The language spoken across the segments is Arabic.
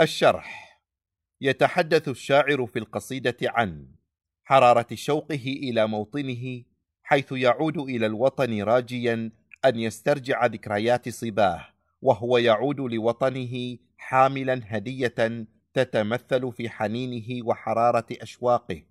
الشرح يتحدث الشاعر في القصيدة عن حرارة شوقه إلى موطنه حيث يعود إلى الوطن راجيا أن يسترجع ذكريات صباه وهو يعود لوطنه حاملا هدية تتمثل في حنينه وحرارة أشواقه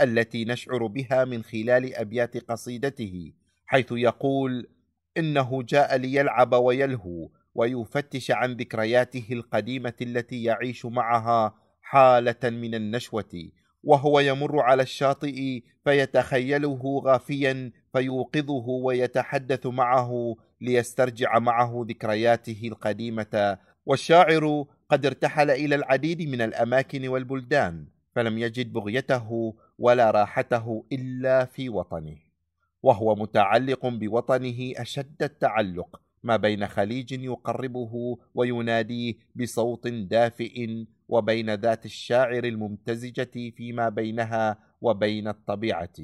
التي نشعر بها من خلال أبيات قصيدته حيث يقول إنه جاء ليلعب ويلهو ويفتش عن ذكرياته القديمه التي يعيش معها حاله من النشوه وهو يمر على الشاطئ فيتخيله غافيا فيوقظه ويتحدث معه ليسترجع معه ذكرياته القديمه والشاعر قد ارتحل الى العديد من الاماكن والبلدان فلم يجد بغيته ولا راحته الا في وطنه وهو متعلق بوطنه اشد التعلق ما بين خليج يقربه ويناديه بصوت دافئ وبين ذات الشاعر الممتزجه فيما بينها وبين الطبيعه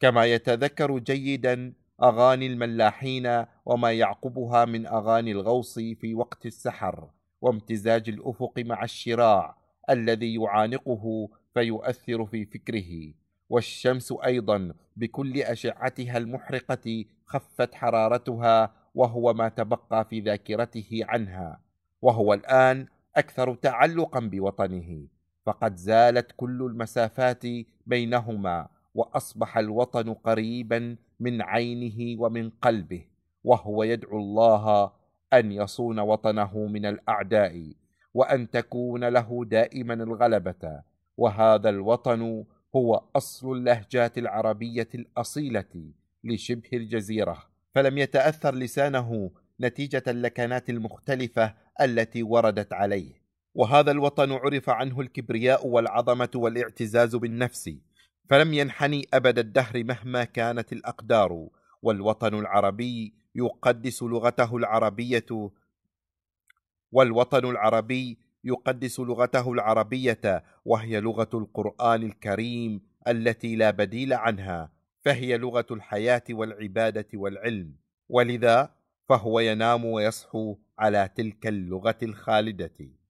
كما يتذكر جيدا اغاني الملاحين وما يعقبها من اغاني الغوص في وقت السحر وامتزاج الافق مع الشراع الذي يعانقه فيؤثر في فكره والشمس ايضا بكل اشعتها المحرقه خفت حرارتها وهو ما تبقى في ذاكرته عنها وهو الان اكثر تعلقا بوطنه فقد زالت كل المسافات بينهما واصبح الوطن قريبا من عينه ومن قلبه وهو يدعو الله ان يصون وطنه من الاعداء وان تكون له دائما الغلبه وهذا الوطن هو اصل اللهجات العربيه الاصيله لشبه الجزيره فلم يتأثر لسانه نتيجة اللكنات المختلفة التي وردت عليه وهذا الوطن عرف عنه الكبرياء والعظمة والاعتزاز بالنفس فلم ينحني أبد الدهر مهما كانت الأقدار والوطن العربي يقدس لغته العربية والوطن العربي يقدس لغته العربية وهي لغة القرآن الكريم التي لا بديل عنها فهي لغه الحياه والعباده والعلم ولذا فهو ينام ويصحو على تلك اللغه الخالده